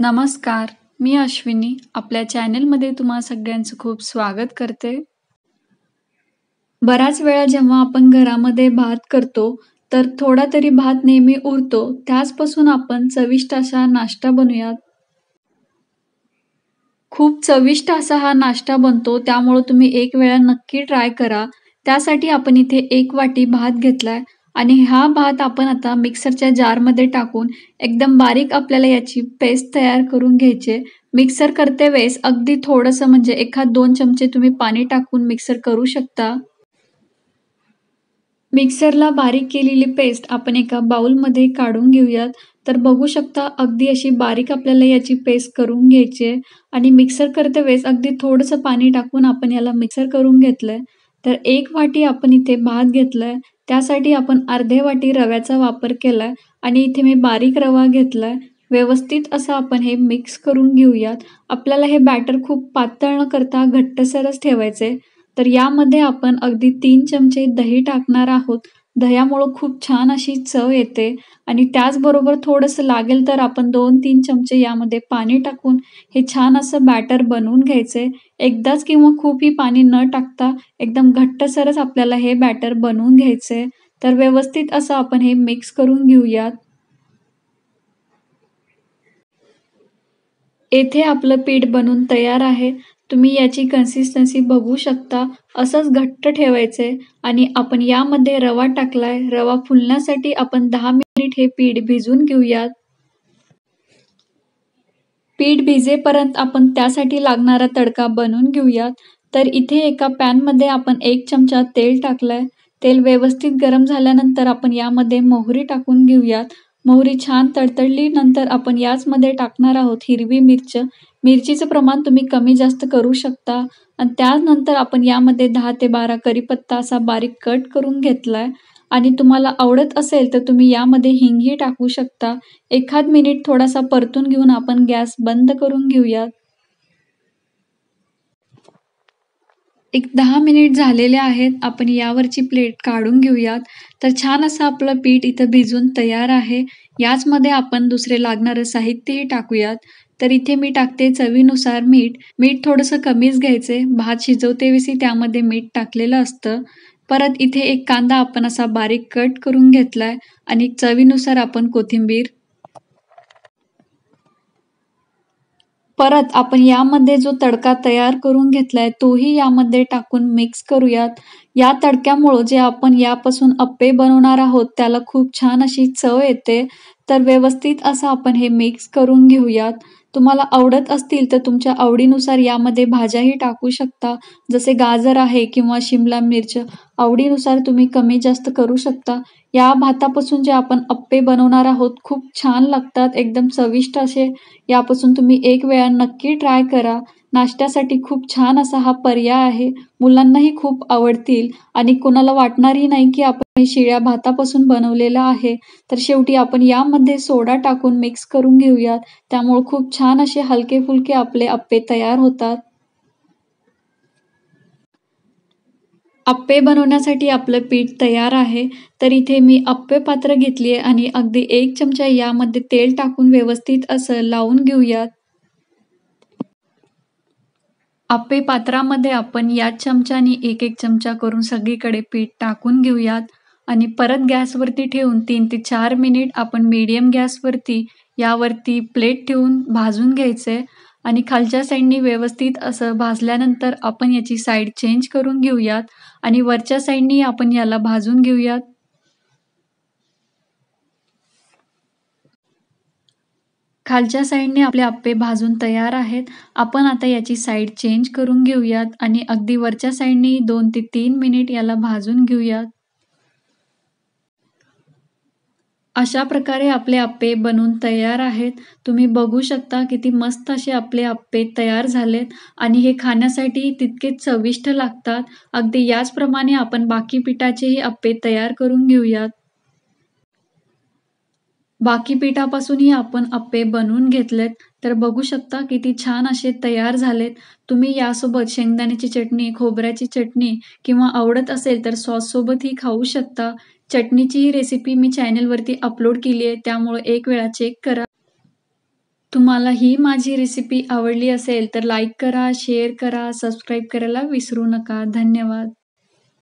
नमस्कार मी अश्विनी आपल्या चॅनलमध्ये तुम्हा सगळ्यांचं खूप स्वागत करते बऱ्याच वेळा जेव्हा आपण घरामध्ये भात करतो तर थोडा तरी भात नेहमी उरतो त्याचपासून आपण चविष्ट असा नाश्ता बनूयात खूप चविष्ट असा हा नाश्ता बनतो त्यामुळे तुम्ही एक वेळा नक्की ट्राय करा त्यासाठी आपण इथे एक वाटी भात घेतलाय आणि हा भात आपण आता मिक्सरच्या जारमध्ये टाकून एकदम बारीक आपल्याला याची पेस्ट तयार करून घ्यायचे मिक्सर करते वेळेस अगदी थोडंसं म्हणजे एखाद दोन चमचे तुम्ही पाणी टाकून मिक्सर करू शकता मिक्सरला बारीक केलेली पेस्ट आपण एका बाउलमध्ये काढून घेऊयात तर बघू शकता अगदी अशी बारीक आपल्याला याची पेस्ट करून घ्यायची आणि मिक्सर करते वेळेस अगदी थोडंसं पाणी टाकून आपण याला मिक्सर करून घेतलं तर एक वाटी आपण इथे भात घेतलं त्यासाठी आपण अर्धे वाटी रव्याचा वापर केला आणि इथे मी बारीक रवा घेतला व्यवस्थित असं आपण हे मिक्स करून घेऊयात आपल्याला हे बॅटर खूप पातळ न करता घट्टसरच ठेवायचे तर यामध्ये आपण अगदी तीन चमचे दही टाकणार आहोत दह्यामुळं खूप छान अशी चव येते आणि त्याचबरोबर थोडंसं लागेल तर आपण दोन तीन चमचे यामध्ये पाणी टाकून हे छान असं बॅटर बनवून घ्यायचं आहे एकदाच किंवा खूपही पाणी न टाकता एकदम घट्टसरच आपल्याला हे बॅटर बनवून घ्यायचं तर व्यवस्थित असं आपण हे मिक्स करून घेऊयात येथे आपलं पीठ बनून तयार आहे तुम्ही याची कन्सिस्टन्सी बघू शकता असंच घट्ट ठेवायचं आणि आपण यामध्ये रवा टाकलाय रवा फुलण्यासाठी आपण दहा मिनिट हे पीठ भिजून घेऊयात पीठ भिजेपर्यंत आपण त्यासाठी लागणारा तडका बनवून घेऊयात तर इथे एका पॅनमध्ये आपण एक चमचा तेल टाकलाय तेल व्यवस्थित गरम झाल्यानंतर आपण यामध्ये मोहरी टाकून घेऊयात मोहरी छान तडतडली नंतर आपण याचमध्ये टाकणार आहोत हिरवी मिरच मिरचीचं प्रमाण तुम्ही कमी जास्त करू शकता आणि त्यानंतर आपण यामध्ये दहा ते बारा करीपत्ता असा बारीक कट करून घेतला आहे आणि तुम्हाला आवडत असेल तर तुम्ही यामध्ये हिंगही टाकू शकता एखाद मिनिट थोडासा परतून घेऊन आपण गॅस बंद करून घेऊयात एक दहा मिनिट झालेले आहेत आपण यावरची प्लेट काढून घेऊयात तर छान असं आपलं पीठ इथं भिजून तयार आहे याचमध्ये आपण दुसरे लागणारं साहित्यही टाकूयात तर इथे मी टाकते चवीनुसार मीठ मीठ थोडंसं कमीच घ्यायचे भात शिजवते विषयी त्यामध्ये मीठ टाकलेलं असतं परत इथे एक कांदा आपण असा बारीक कट करून घेतलाय आणि चवीनुसार आपण कोथिंबीर परत आपण यामध्ये जो तडका तयार करून घेतलाय तोही यामध्ये टाकून मिक्स करूयात या तडक्यामुळं जे आपण यापासून अप्पे बनवणार आहोत त्याला खूप छान अशी चव येते तर व्यवस्थित असं आपण हे मिक्स करून घेऊयात तुम्हाला आवडत असतील तर तुमच्या आवडीनुसार यामध्ये भाज्याही टाकू शकता जसे गाजर आहे किंवा शिमला मिरच आवडीनुसार तुम्ही कमी जास्त करू शकता या भातापासून जे आपण अप्पे बनवणार आहोत खूप छान लागतात एकदम चविष्ट असे यापासून तुम्ही एक वेळा नक्की ट्राय करा नाश्त्यासाठी खूप छान असा हा पर्याय आहे मुलांनाही खूप आवडतील आणि कोणाला वाटणारही नाही की आपण शिळ्या भातापासून बनवलेला आहे तर शेवटी आपण यामध्ये सोडा टाकून मिक्स करून घेऊयात त्यामुळे खूप छान असे हलके फुलके आपले अप्पे तयार होतात अप्पे बनवण्यासाठी आपलं पीठ तयार आहे तर इथे मी अप्पे पात्र घेतली आहे आणि अगदी एक चमचा यामध्ये तेल टाकून व्यवस्थित असं लावून घेऊयात अप्पे पात्रामध्ये आपण या चमच्याने एक एक चमचा करून सगळीकडे पीठ टाकून घेऊयात आणि परत गॅसवरती ठेवून तीन ते चार मिनिट आपण मीडियम गॅसवरती यावरती प्लेट ठेवून भाजून घ्यायचं आहे आणि खालच्या साईडनी व्यवस्थित असं भाजल्यानंतर आपण याची साईड चेंज करून घेऊयात आणि वरच्या साईडनी आपण याला भाजून घेऊयात खालच्या साईडने आपले आप्पे भाजून तयार आहेत आपण आता याची साईड चेंज करून घेऊयात आणि अगदी वरच्या साईडने दोन ते तीन मिनिट याला भाजून घेऊयात अशा प्रकारे आपले आप्पे बनून तयार आहेत तुम्ही बघू शकता किती मस्त असे आपले आप्पे तयार झालेत आणि हे खाण्यासाठी तितकेच चविष्ट लागतात अगदी याचप्रमाणे आपण बाकी पिठाचेही आप्पे तयार करून घेऊयात बाकी पिठापासूनही आपण आप्पे बनवून घेतलेत तर बघू शकता किती छान असे तयार झालेत तुम्ही यासोबत शेंगदाण्याची चटणी खोबऱ्याची चटणी किंवा आवडत असेल तर सॉससोबतही खाऊ शकता चटणीची रेसिपी मी चॅनलवरती अपलोड केली आहे त्यामुळे एक वेळा चेक करा तुम्हाला ही माझी रेसिपी आवडली असेल तर लाईक करा शेअर करा सबस्क्राईब करायला विसरू नका धन्यवाद